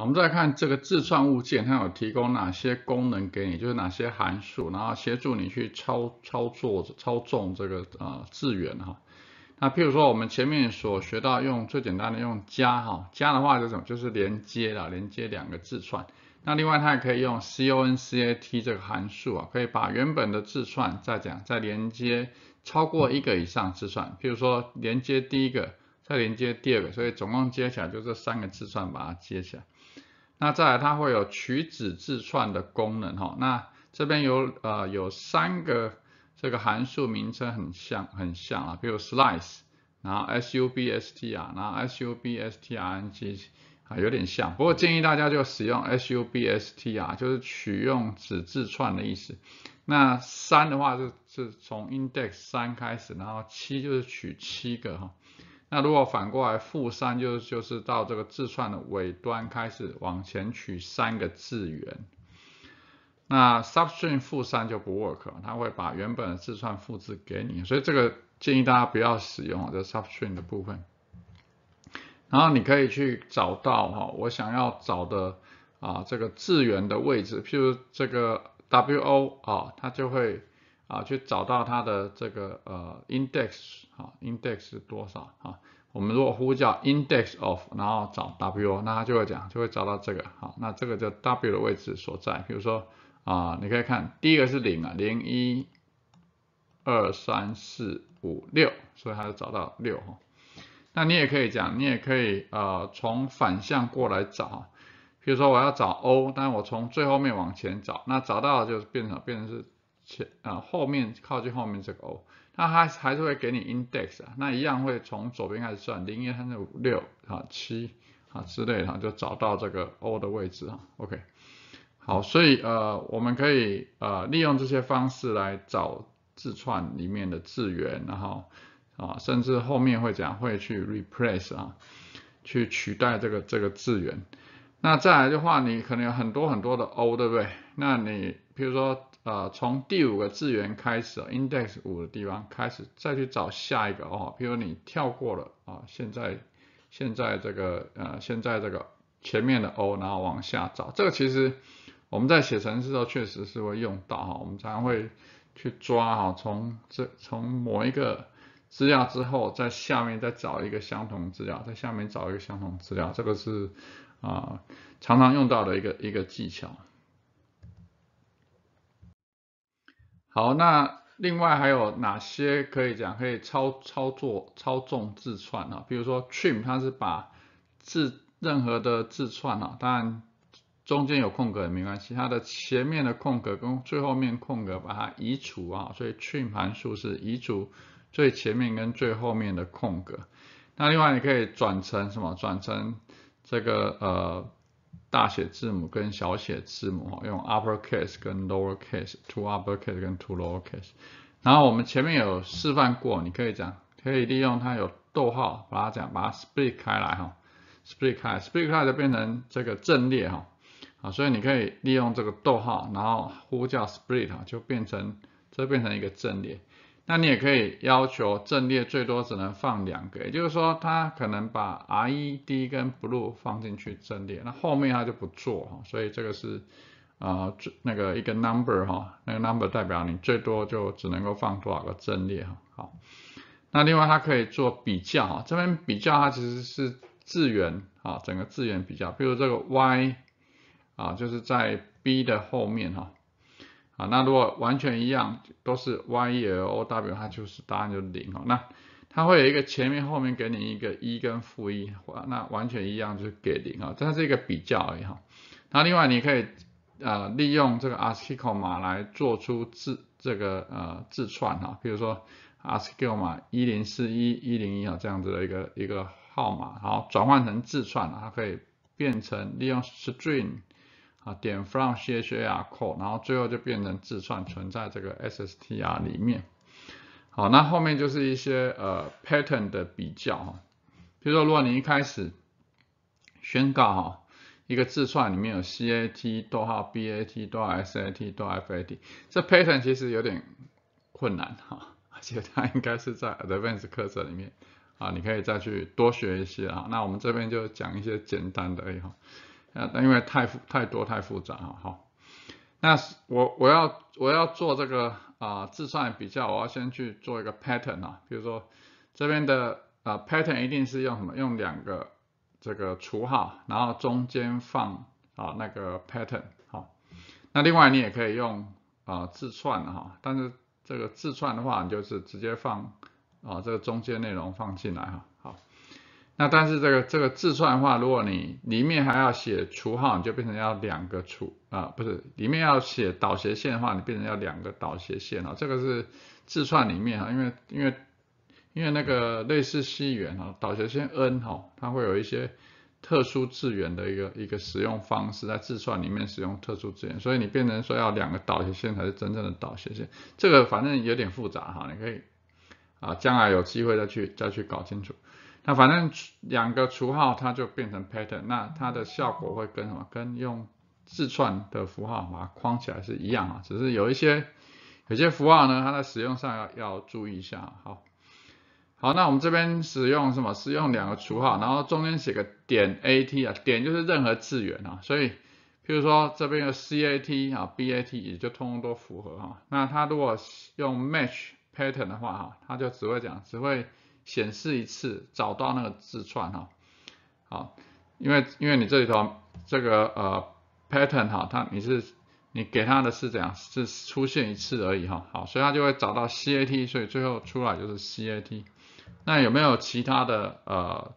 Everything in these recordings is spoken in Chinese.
我们再看这个自串物件，它有提供哪些功能给你？就是哪些函数，然后协助你去操操作、操纵这个啊字元哈。那譬如说，我们前面所学到用最简单的用加哈，加的话这种就是连接了，连接两个字串。那另外它也可以用 concat 这个函数啊，可以把原本的字串再讲再连接超过一个以上字串。譬如说，连接第一个，再连接第二个，所以总共接起来就这三个字串把它接起来。那再来，它会有取子字串的功能哈。那这边有呃有三个这个函数名称很像很像啊，比如 slice，然后 substr，然后 substring 啊有点像。不过建议大家就使用 substr，就是取用子字串的意思。那三的话是是从 index 三开始，然后七就是取七个哈。那如果反过来负三就就是到这个字串的尾端开始往前取三个字元，那 substring 负三就不 work，它会把原本的字串复制给你，所以这个建议大家不要使用这 substring 的部分。然后你可以去找到哈我想要找的啊这个字元的位置，譬如这个 wo 啊，它就会。啊，去找到它的这个呃 index，啊 i n d e x 是多少啊？我们如果呼叫 index of，然后找 W，那它就会讲，就会找到这个，好，那这个叫 W 的位置所在。比如说啊，你可以看，第一个是零啊，零一二三四五六，所以它就找到六哈。那你也可以讲，你也可以呃从反向过来找，比如说我要找 O，但是我从最后面往前找，那找到就是变成变成是。啊，后面靠近后面这个 O，那它还是会给你 index 啊，那一样会从左边开始算，零、一、三、四、五、六啊、七啊之类的，就找到这个 O 的位置啊。OK，好，所以呃，我们可以呃利用这些方式来找字串里面的字源，然后啊，甚至后面会讲会去 replace 啊，去取代这个这个字源。那再来的话，你可能有很多很多的 O，对不对？那你比如说。啊，从第五个字元开始，index 五的地方开始，再去找下一个哦。比如你跳过了啊，现在现在这个呃，现在这个前面的 O，然后往下找。这个其实我们在写程式的时候确实是会用到哈，我们常会去抓哈，从这从某一个资料之后，在下面再找一个相同资料，在下面找一个相同资料，这个是啊常常用到的一个一个技巧。好，那另外还有哪些可以讲可以操操作操纵字串呢？比如说 trim，它是把字任何的字串啊，当然中间有空格也没关系，它的前面的空格跟最后面空格把它移除啊，所以 trim 函数是移除最前面跟最后面的空格。那另外你可以转成什么？转成这个呃。大写字母跟小写字母用 upper case 跟 lower case to upper case 跟 to lower case，然后我们前面有示范过，你可以讲，可以利用它有逗号把它讲，把它 split 开来哈，split 开，split 开就变成这个阵列哈，啊，所以你可以利用这个逗号，然后呼叫 split 哈，就变成，这变成一个阵列。那你也可以要求阵列最多只能放两个，也就是说，它可能把 red 跟 blue 放进去阵列，那后面它就不做哈。所以这个是呃，那个一个 number 哈，那个 number 代表你最多就只能够放多少个阵列哈。好，那另外它可以做比较哈，这边比较它其实是字元啊，整个字元比较，比如这个 y 啊，就是在 b 的后面哈。啊，那如果完全一样，都是 Y E L O W，它就是答案就是零哦。那它会有一个前面后面给你一个一跟负一，那完全一样就是给零啊。这是一个比较而已哈。那另外你可以呃利用这个 ASCII 码来做出字这个呃字串哈，比如说 ASCII 码一零四一一零一啊这样子的一个一个号码，然后转换成字串，它可以变成利用 string。啊，点 from char，然后最后就变成自串存在这个 s s t r 里面。好，那后面就是一些呃 pattern 的比较哈。比如说，如果你一开始宣告哈一个自串里面有 c a t，逗号 b a t，逗号 s a t，逗号 f a t，这 pattern 其实有点困难哈，而且它应该是在 advanced 课程里面啊，你可以再去多学一些啊。那我们这边就讲一些简单的而好。呃，因为太复太多太复杂了哈，那是我我要我要做这个啊自串比较，我要先去做一个 pattern 啊，比如说这边的啊 pattern 一定是用什么？用两个这个除号，然后中间放啊那个 pattern，好，那另外你也可以用啊自串哈，但是这个自串的话，你就是直接放啊这个中间内容放进来哈。那但是这个这个自串话，如果你里面还要写除号，你就变成要两个除啊，不是里面要写导斜线的话，你变成要两个导斜线了。这个是自串里面啊，因为因为因为那个类似字元啊，导斜线 n 哈，它会有一些特殊字源的一个一个使用方式，在自串里面使用特殊字源，所以你变成说要两个导斜线才是真正的导斜线。这个反正有点复杂哈，你可以啊，将来有机会再去再去搞清楚。那反正两个除号，它就变成 pattern，那它的效果会跟什么？跟用字串的符号把它框起来是一样啊，只是有一些有些符号呢，它在使用上要要注意一下。好，好，那我们这边使用什么？使用两个除号，然后中间写个点 a t 啊，点就是任何字元啊，所以譬如说这边有 c a t 啊，b a t 也就通通都符合哈。那它如果用 match pattern 的话哈，它就只会讲，只会。显示一次，找到那个字串哈，好，因为因为你这里头这个呃 pattern 哈，它你是你给它的是怎样，是出现一次而已哈，好，所以它就会找到 cat，所以最后出来就是 cat。那有没有其他的呃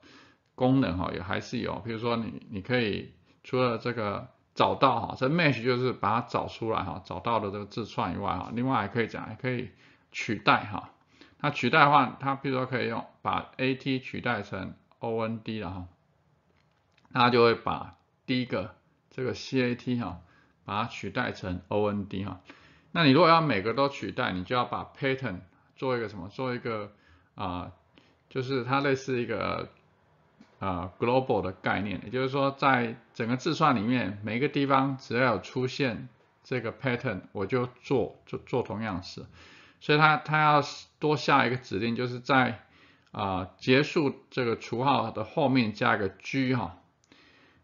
功能哈，也还是有，比如说你你可以除了这个找到哈，这 match 就是把它找出来哈，找到的这个字串以外哈，另外还可以讲，还可以取代哈。那取代的话，它比如说可以用把 A T 取代成 O N D 然后，它就会把第一个这个 C A T 哈把它取代成 O N D 哈。那你如果要每个都取代，你就要把 pattern 做一个什么？做一个啊，就是它类似一个呃 global 的概念，也就是说在整个计算里面，每个地方只要有出现这个 pattern，我就做就做同样事。所以它它要是多下一个指令，就是在啊结束这个除号的后面加一个 G 哈，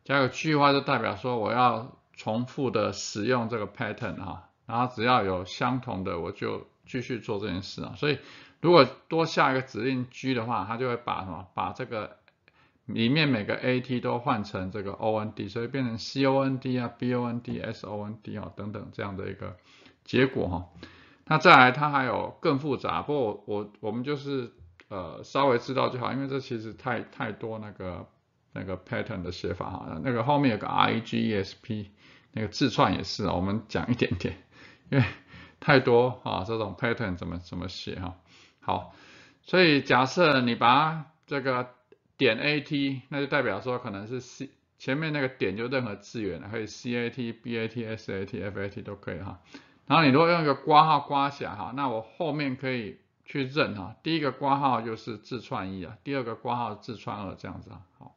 加个 G 的话就代表说我要重复的使用这个 pattern 哈，然后只要有相同的我就继续做这件事啊。所以如果多下一个指令 G 的话，它就会把什么把这个里面每个 AT 都换成这个 OND，所以变成 COND 啊、BOND、SOND 啊等等这样的一个结果哈。那再来，它还有更复杂，不过我我们就是呃稍微知道就好，因为这其实太太多那个那个 pattern 的写法哈，那个后面有个 I G E S P 那个自串也是啊，我们讲一点点，因为太多啊这种 pattern 怎么怎么写哈。好，所以假设你把这个点 A T，那就代表说可能是 C 前面那个点就任何资源，可以 C A T B A T S A T F A T 都可以哈。然后你如果用一个挂号挂起来哈，那我后面可以去认哈。第一个挂号就是自创一啊，第二个挂号自创二这样子啊。好，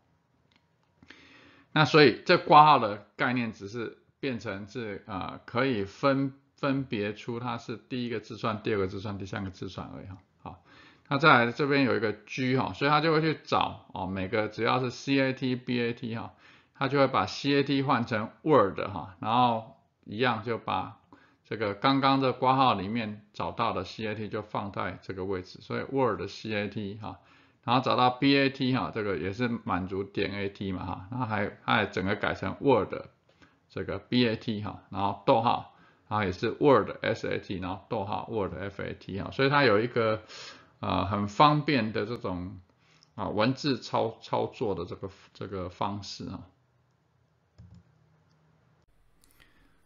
那所以这挂号的概念只是变成是呃可以分分别出它是第一个自串、第二个自串、第三个自串而已哈。好，那再来这边有一个 G 哈，所以它就会去找啊每个只要是 CAT、BAT 哈，它就会把 CAT 换成 Word 哈，然后一样就把。这个刚刚的挂号里面找到的 CAT 就放在这个位置，所以 Word CAT 哈，然后找到 BAT 哈，这个也是满足点 AT 嘛哈，然后还还整个改成 Word 这个 BAT 哈，然后逗号，然后也是 Word SAT，然后逗号 Word FAT 啊，所以它有一个呃很方便的这种啊文字操操作的这个这个方式啊。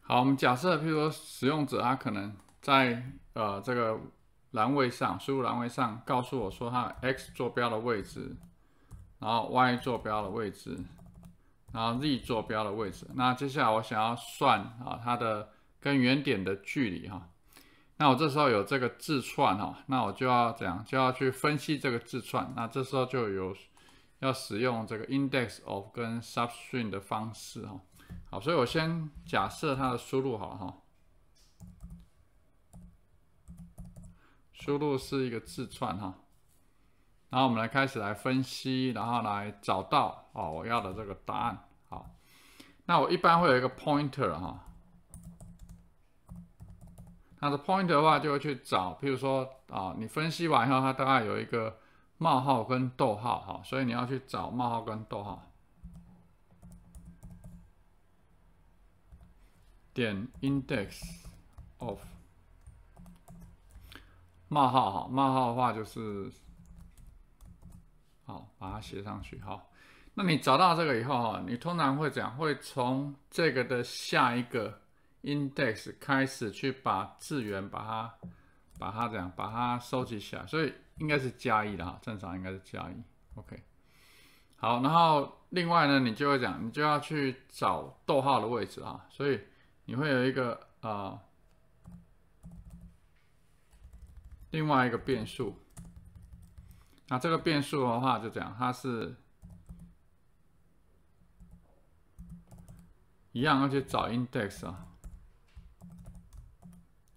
好，我们假设，譬如说，使用者他可能在呃这个栏位上，输入栏位上，告诉我说他 x 坐标的位置，然后 y 坐标的位置，然后 z 坐标的位置。那接下来我想要算啊，它的跟原点的距离哈。那我这时候有这个字串哈，那我就要怎样，就要去分析这个字串。那这时候就有要使用这个 index of 跟 substring 的方式哈。好，所以我先假设它的输入好了哈，输入是一个字串哈，然后我们来开始来分析，然后来找到哦我要的这个答案。好，那我一般会有一个 pointer 哈，那的 pointer 的话就会去找，譬如说啊，你分析完以后，它大概有一个冒号跟逗号哈，所以你要去找冒号跟逗号。点 index of，冒号哈，冒号的话就是，好，把它写上去哈。那你找到这个以后哈，你通常会讲，会从这个的下一个 index 开始去把字元把它把它这样把它收集起来，所以应该是加一的哈，正常应该是加一。OK，好，然后另外呢，你就会讲，你就要去找逗号的位置啊，所以。你会有一个啊，另外一个变数。那这个变数的话，就讲它是一样，要去找 index 啊，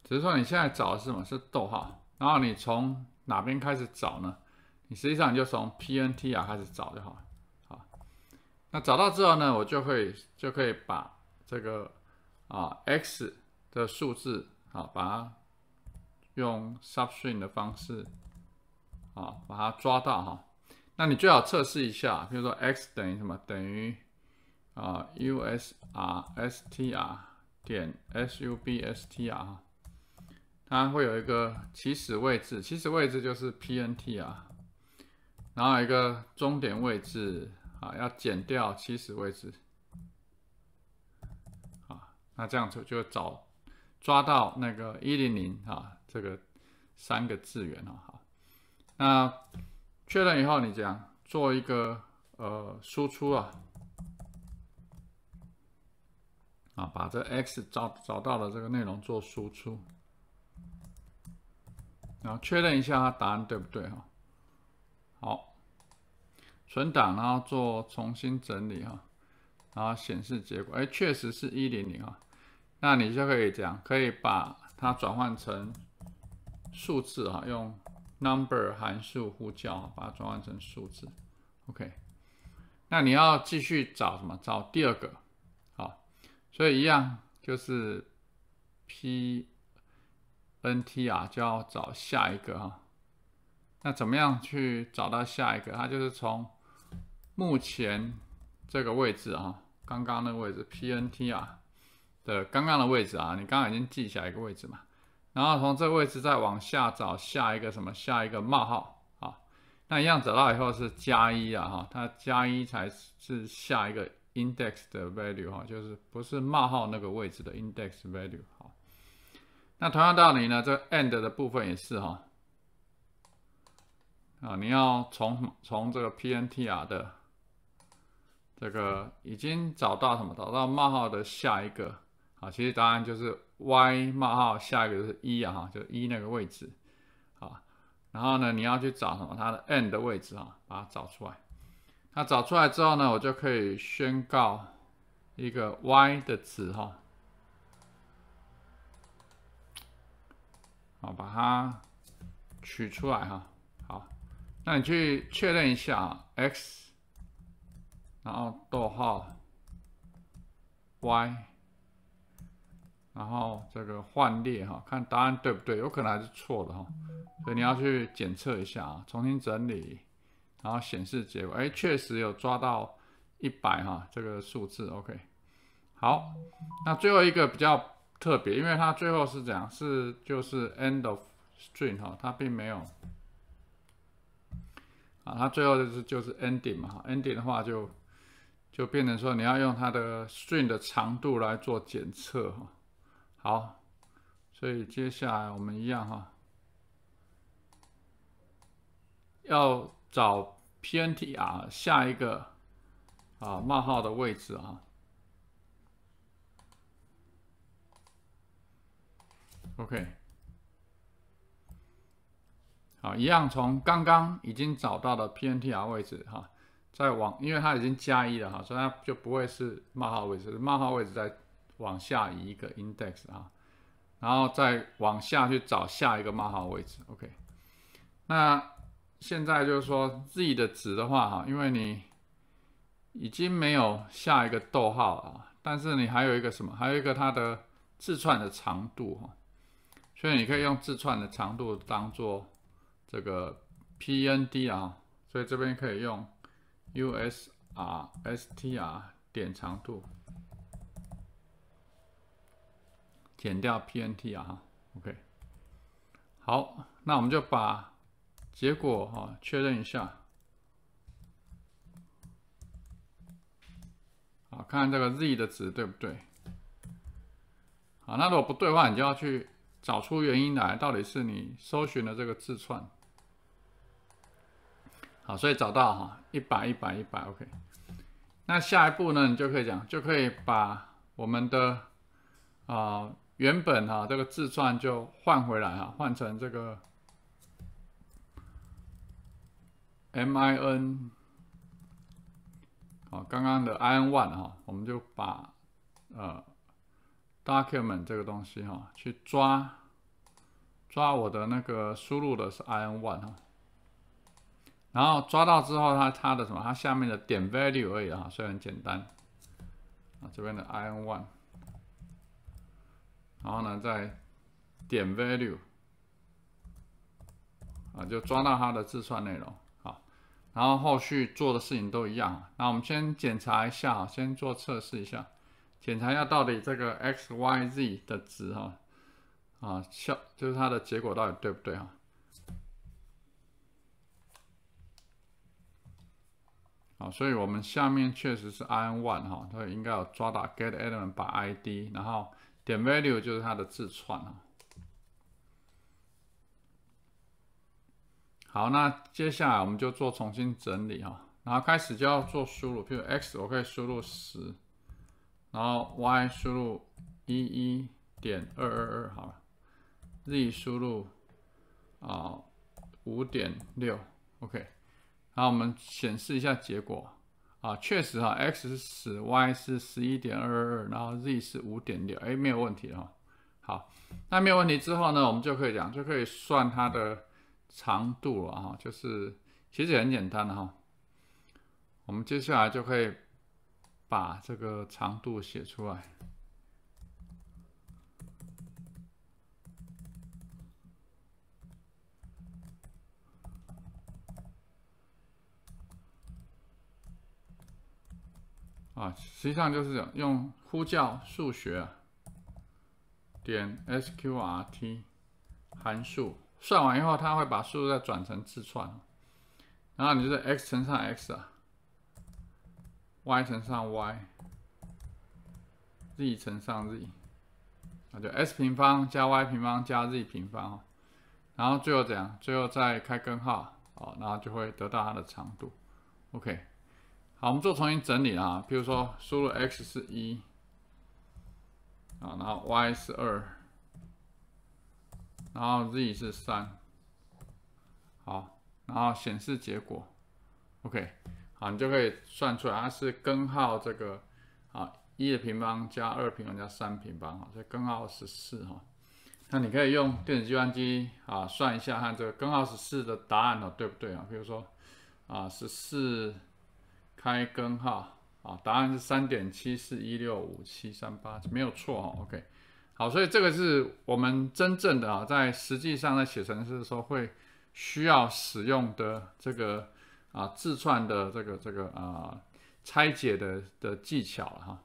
只是说你现在找的是什么是逗号，然后你从哪边开始找呢？你实际上就从 p n t 啊开始找就好了。好，那找到之后呢，我就会就可以把这个。啊，x 的数字啊，把它用 substring 的方式啊，把它抓到哈。那你最好测试一下，比如说 x 等于什么？等于啊，usrstr 点 substr，它会有一个起始位置，起始位置就是 pnt 啊，然后一个终点位置啊，要减掉起始位置。那这样子就找抓到那个一零零啊，这个三个字元了哈。那确认以后，你这样做一个呃输出啊，啊把这 X 找找到了这个内容做输出，然后确认一下它答案对不对哈。好，存档然后做重新整理哈，然后显示结果，哎，确实是一零零啊。那你就可以这样，可以把它转换成数字哈，用 number 函数呼叫，把它转换成数字。OK，那你要继续找什么？找第二个，好，所以一样就是 P N T 啊，就要找下一个哈。那怎么样去找到下一个？它就是从目前这个位置啊，刚刚那个位置 P N T 啊。的刚刚的位置啊，你刚刚已经记下一个位置嘛，然后从这个位置再往下找下一个什么？下一个冒号啊，那一样找到以后是加一啊，哈，它加一才是下一个 index 的 value 哈，就是不是冒号那个位置的 index value 哈。那同样道理呢，这 end 的部分也是哈，啊，你要从从这个 ptr n 的这个已经找到什么？找到冒号的下一个。好，其实答案就是 y 冒号下一个就是一啊，哈，就一那个位置，好，然后呢，你要去找什么？它的 n 的位置啊，把它找出来。那找出来之后呢，我就可以宣告一个 y 的值哈，好，把它取出来哈。好，那你去确认一下啊 x，然后逗号 y。然后这个换列哈，看答案对不对，有可能还是错的哈，所以你要去检测一下啊，重新整理，然后显示结果。哎，确实有抓到一百哈这个数字，OK。好，那最后一个比较特别，因为它最后是样，是就是 end of string 哈，它并没有啊，它最后就是就是 ending 嘛哈，ending 的话就就变成说你要用它的 string 的长度来做检测哈。好，所以接下来我们一样哈，要找 PNTR 下一个啊冒号的位置啊。OK，好，一样从刚刚已经找到的 PNTR 位置哈，再往，因为它已经加一了哈，所以它就不会是冒号位置，冒号位置在。往下移一个 index 啊，然后再往下去找下一个冒号位置。OK，那现在就是说 z 的值的话哈，因为你已经没有下一个逗号了，但是你还有一个什么？还有一个它的字串的长度哈，所以你可以用字串的长度当做这个 p n d 啊，所以这边可以用 u s r s t r 点长度。减掉 P N T 啊，OK，好，那我们就把结果哈确认一下，好，看这个 Z 的值对不对？好，那如果不对的话，你就要去找出原因来，到底是你搜寻的这个字串，好，所以找到哈，一百一百一百，OK，那下一步呢，你就可以讲，就可以把我们的啊。原本啊，这个自传就换回来哈，换成这个 min 好，刚刚的 in one 哈，我们就把呃 document 这个东西哈去抓抓我的那个输入的是 in one 哈，然后抓到之后它它的什么，它下面的点 value 而啊，所以很简单啊，这边的 in one。然后呢，再点 value，啊，就抓到它的自算内容，好，然后后续做的事情都一样。那我们先检查一下，先做测试一下，检查一下到底这个 x y z 的值哈，啊，效就是它的结果到底对不对哈。好，所以我们下面确实是 i n one 哈，它应该有抓到 get element 把 i d，然后。点 value 就是它的字串啊。好，那接下来我们就做重新整理哈，然后开始就要做输入，譬如 x 我可以输入十，然后 y 输入一一点二二二好了，z 输入啊五点六，OK，然后我们显示一下结果。啊，确实哈，x 是十，y 是十一点二二，然后 z 是五点六，哎，没有问题哈。好，那没有问题之后呢，我们就可以讲，就可以算它的长度了哈。就是其实很简单的哈，我们接下来就可以把这个长度写出来。啊，实际上就是用呼叫数学点 Sqrt 函数算完以后，它会把数字再转成字串，然后你就是 x 乘上 x 啊，y 乘上 y，z 乘上 z 啊，就 s 平方加 y 平方加 z 平方然后最后怎样？最后再开根号啊，然后就会得到它的长度。OK。好，我们做重新整理啊。比如说，输入 x 是一，啊，然后 y 是二，然后 z 是三，好，然后显示结果，OK，好，你就可以算出来，它是根号这个啊一的平方加二平方加三平方，所以根号十四哈。那你可以用电子计算机啊算一下看这个根号十四的答案呢对不对啊？比如说啊十四。开根号，啊，答案是三点七四一六五七三八，没有错哦。OK，好，所以这个是我们真正的啊，在实际上在写程式的时候会需要使用的这个啊字串的这个这个啊拆解的的技巧了哈。